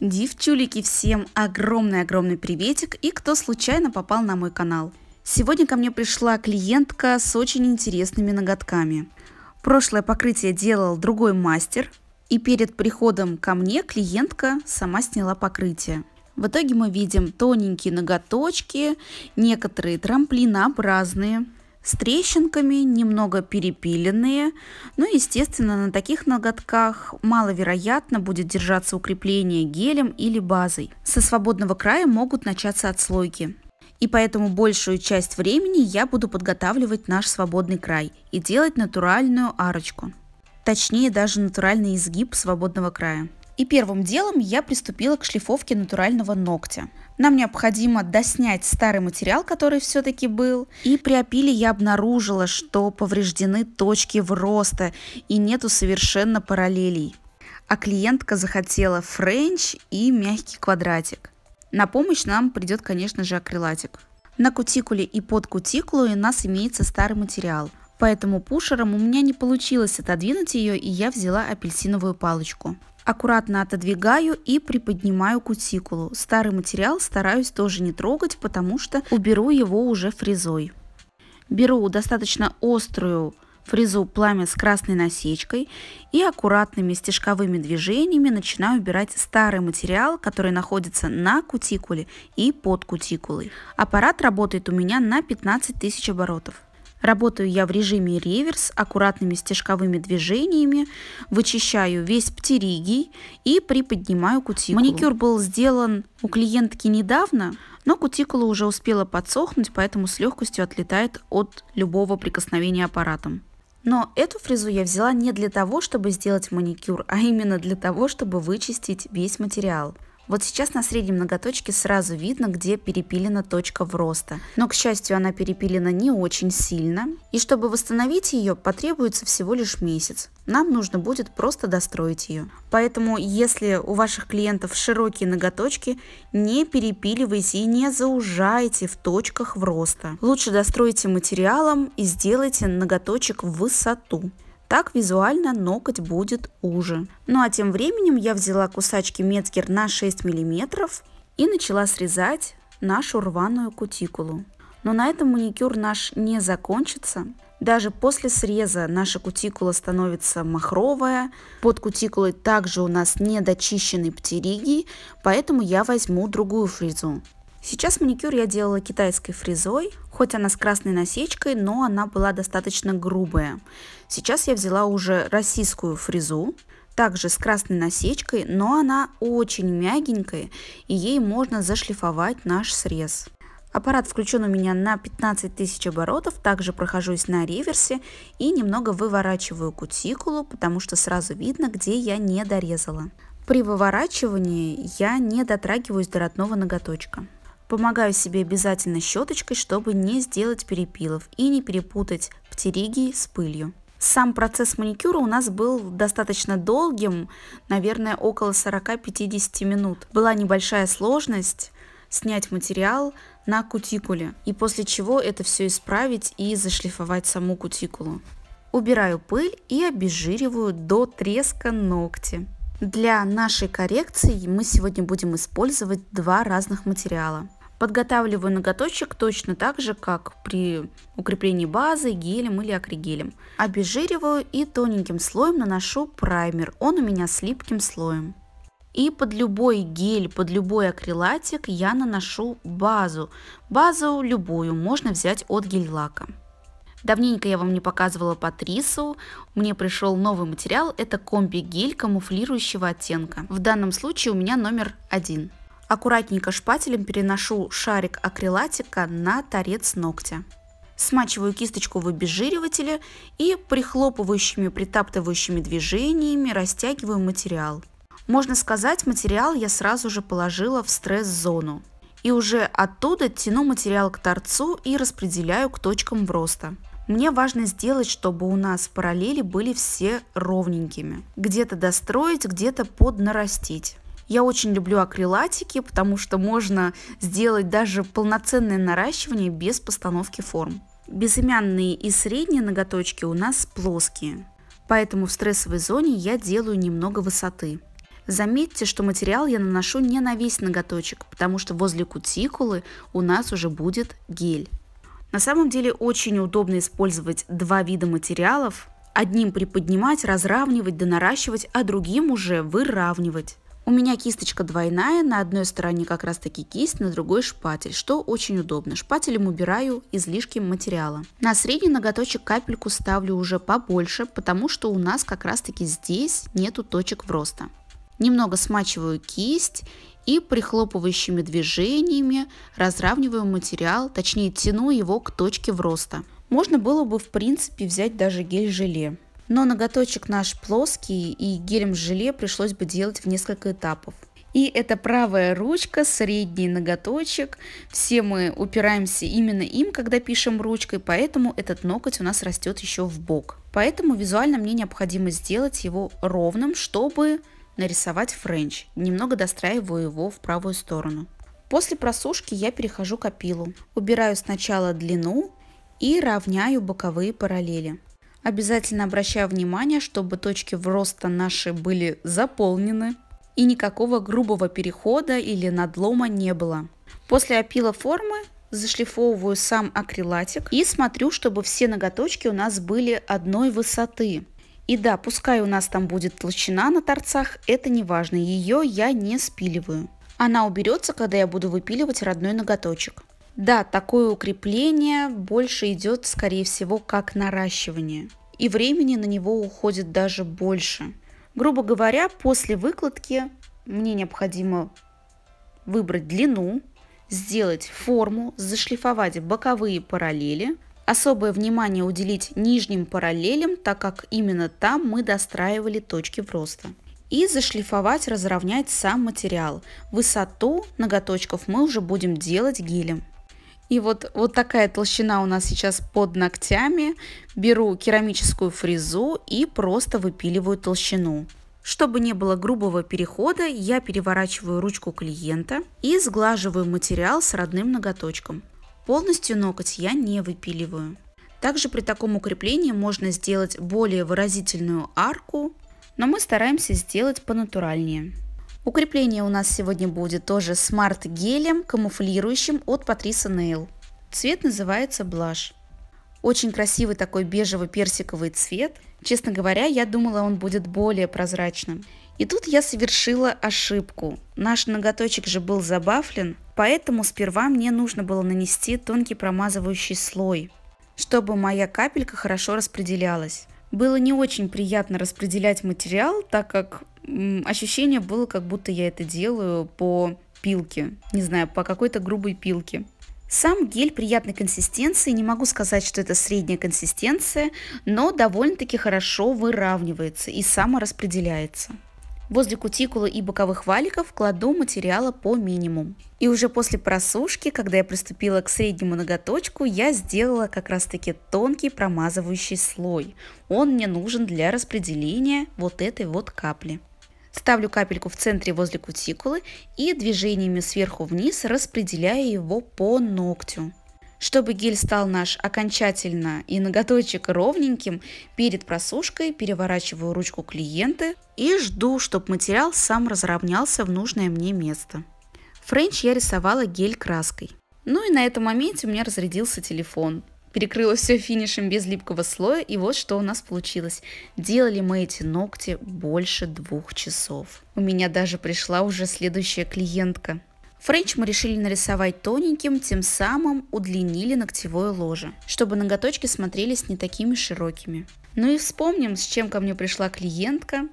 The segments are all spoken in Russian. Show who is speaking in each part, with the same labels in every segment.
Speaker 1: Девчулики, всем огромный-огромный приветик и кто случайно попал на мой канал. Сегодня ко мне пришла клиентка с очень интересными ноготками. Прошлое покрытие делал другой мастер, и перед приходом ко мне клиентка сама сняла покрытие. В итоге мы видим тоненькие ноготочки, некоторые трамплинобразные, с трещинками, немного перепиленные. Ну, естественно, на таких ноготках маловероятно будет держаться укрепление гелем или базой. Со свободного края могут начаться отслойки. И поэтому большую часть времени я буду подготавливать наш свободный край и делать натуральную арочку. Точнее, даже натуральный изгиб свободного края. И первым делом я приступила к шлифовке натурального ногтя. Нам необходимо доснять старый материал, который все-таки был. И при опиле я обнаружила, что повреждены точки в роста и нету совершенно параллелей. А клиентка захотела френч и мягкий квадратик. На помощь нам придет, конечно же, акрилатик. На кутикуле и под кутикулой у нас имеется старый материал, поэтому пушером у меня не получилось отодвинуть ее, и я взяла апельсиновую палочку. Аккуратно отодвигаю и приподнимаю кутикулу. Старый материал стараюсь тоже не трогать, потому что уберу его уже фрезой. Беру достаточно острую фрезу пламя с красной насечкой и аккуратными стежковыми движениями начинаю убирать старый материал, который находится на кутикуле и под кутикулой. Аппарат работает у меня на 15 тысяч оборотов. Работаю я в режиме реверс, аккуратными стежковыми движениями, вычищаю весь птеригий и приподнимаю кутикулу. Маникюр был сделан у клиентки недавно, но кутикула уже успела подсохнуть, поэтому с легкостью отлетает от любого прикосновения аппаратом. Но эту фрезу я взяла не для того, чтобы сделать маникюр, а именно для того, чтобы вычистить весь материал. Вот сейчас на среднем ноготочке сразу видно, где перепилена точка в роста. Но, к счастью, она перепилена не очень сильно. И чтобы восстановить ее, потребуется всего лишь месяц. Нам нужно будет просто достроить ее. Поэтому, если у ваших клиентов широкие ноготочки, не перепиливайте и не заужайте в точках в роста. Лучше достройте материалом и сделайте ноготочек в высоту. Так визуально ноготь будет уже. Ну а тем временем я взяла кусачки Мецгер на 6 мм и начала срезать нашу рваную кутикулу. Но на этом маникюр наш не закончится. Даже после среза наша кутикула становится махровая. Под кутикулой также у нас недочищенный птеригий, поэтому я возьму другую фрезу. Сейчас маникюр я делала китайской фрезой, хоть она с красной насечкой, но она была достаточно грубая. Сейчас я взяла уже российскую фрезу, также с красной насечкой, но она очень мягенькая и ей можно зашлифовать наш срез. Аппарат включен у меня на 15 тысяч оборотов, также прохожусь на реверсе и немного выворачиваю кутикулу, потому что сразу видно, где я не дорезала. При выворачивании я не дотрагиваюсь до родного ноготочка. Помогаю себе обязательно щеточкой, чтобы не сделать перепилов и не перепутать птеригии с пылью. Сам процесс маникюра у нас был достаточно долгим, наверное, около 40-50 минут. Была небольшая сложность снять материал на кутикуле, и после чего это все исправить и зашлифовать саму кутикулу. Убираю пыль и обезжириваю до треска ногти. Для нашей коррекции мы сегодня будем использовать два разных материала. Подготавливаю ноготочек точно так же, как при укреплении базы гелем или акригелем. Обезжириваю и тоненьким слоем наношу праймер, он у меня с липким слоем. И под любой гель, под любой акрилатик я наношу базу. Базу любую можно взять от гель-лака. Давненько я вам не показывала Патрису, мне пришел новый материал, это комби-гель камуфлирующего оттенка. В данном случае у меня номер один. Аккуратненько шпателем переношу шарик акрилатика на торец ногтя. Смачиваю кисточку в обезжиривателе и прихлопывающими притаптывающими движениями растягиваю материал. Можно сказать, материал я сразу же положила в стресс-зону. И уже оттуда тяну материал к торцу и распределяю к точкам роста. Мне важно сделать, чтобы у нас параллели были все ровненькими. Где-то достроить, где-то поднарастить. Я очень люблю акрилатики, потому что можно сделать даже полноценное наращивание без постановки форм. Безымянные и средние ноготочки у нас плоские, поэтому в стрессовой зоне я делаю немного высоты. Заметьте, что материал я наношу не на весь ноготочек, потому что возле кутикулы у нас уже будет гель. На самом деле очень удобно использовать два вида материалов. Одним приподнимать, разравнивать, донаращивать, а другим уже выравнивать. У меня кисточка двойная, на одной стороне как раз таки кисть, на другой шпатель, что очень удобно. Шпателем убираю излишки материала. На средний ноготочек капельку ставлю уже побольше, потому что у нас как раз таки здесь нету точек вроста. Немного смачиваю кисть и прихлопывающими движениями разравниваю материал, точнее тяну его к точке вроста. Можно было бы в принципе взять даже гель-желе но ноготочек наш плоский и гелем желе пришлось бы делать в несколько этапов. И это правая ручка, средний ноготочек. Все мы упираемся именно им, когда пишем ручкой, поэтому этот ноготь у нас растет еще в бок. Поэтому визуально мне необходимо сделать его ровным, чтобы нарисовать френч. Немного достраиваю его в правую сторону. После просушки я перехожу к опилу. Убираю сначала длину и равняю боковые параллели. Обязательно обращаю внимание, чтобы точки роста наши были заполнены и никакого грубого перехода или надлома не было. После опила формы зашлифовываю сам акрилатик и смотрю, чтобы все ноготочки у нас были одной высоты. И да, пускай у нас там будет толщина на торцах, это не важно, ее я не спиливаю. Она уберется, когда я буду выпиливать родной ноготочек. Да, такое укрепление больше идет, скорее всего, как наращивание. И времени на него уходит даже больше. Грубо говоря, после выкладки мне необходимо выбрать длину, сделать форму, зашлифовать боковые параллели, особое внимание уделить нижним параллелям, так как именно там мы достраивали точки роста. И зашлифовать, разровнять сам материал. Высоту ноготочков мы уже будем делать гелем. И вот, вот такая толщина у нас сейчас под ногтями. Беру керамическую фрезу и просто выпиливаю толщину. Чтобы не было грубого перехода, я переворачиваю ручку клиента и сглаживаю материал с родным ноготочком. Полностью ноготь я не выпиливаю. Также при таком укреплении можно сделать более выразительную арку, но мы стараемся сделать понатуральнее. Укрепление у нас сегодня будет тоже смарт-гелем, камуфлирующим от Patricia Nail. Цвет называется Blush. Очень красивый такой бежево-персиковый цвет. Честно говоря, я думала, он будет более прозрачным. И тут я совершила ошибку. Наш ноготочек же был забафлен, поэтому сперва мне нужно было нанести тонкий промазывающий слой, чтобы моя капелька хорошо распределялась. Было не очень приятно распределять материал, так как ощущение было, как будто я это делаю по пилке, не знаю, по какой-то грубой пилке. Сам гель приятной консистенции, не могу сказать, что это средняя консистенция, но довольно-таки хорошо выравнивается и самораспределяется. Возле кутикулы и боковых валиков кладу материала по минимуму. И уже после просушки, когда я приступила к среднему ноготочку, я сделала как раз таки тонкий промазывающий слой. Он мне нужен для распределения вот этой вот капли. Ставлю капельку в центре возле кутикулы и движениями сверху вниз распределяю его по ногтю. Чтобы гель стал наш окончательно и ноготочек ровненьким, перед просушкой переворачиваю ручку клиента и жду, чтобы материал сам разровнялся в нужное мне место. Френч я рисовала гель краской. Ну и на этом моменте у меня разрядился телефон перекрыла все финишем без липкого слоя, и вот что у нас получилось. Делали мы эти ногти больше двух часов. У меня даже пришла уже следующая клиентка. Френч мы решили нарисовать тоненьким, тем самым удлинили ногтевое ложе, чтобы ноготочки смотрелись не такими широкими. Ну и вспомним, с чем ко мне пришла клиентка.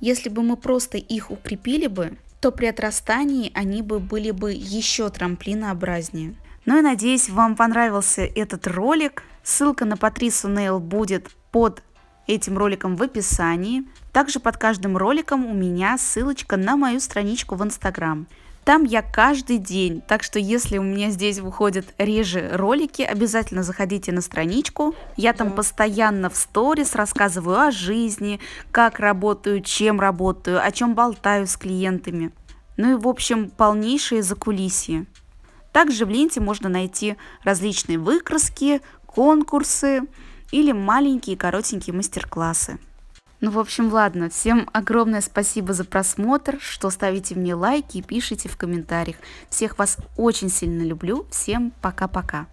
Speaker 1: Если бы мы просто их укрепили бы, то при отрастании они бы были бы еще трамплинообразнее. Ну и надеюсь, вам понравился этот ролик. Ссылка на Патрису Нейл будет под этим роликом в описании. Также под каждым роликом у меня ссылочка на мою страничку в Инстаграм. Там я каждый день, так что если у меня здесь выходят реже ролики, обязательно заходите на страничку. Я там постоянно в сторис рассказываю о жизни, как работаю, чем работаю, о чем болтаю с клиентами. Ну и, в общем, полнейшие закулисье. Также в ленте можно найти различные выкраски, конкурсы или маленькие коротенькие мастер-классы. Ну, в общем, ладно. Всем огромное спасибо за просмотр, что ставите мне лайки и пишите в комментариях. Всех вас очень сильно люблю. Всем пока-пока.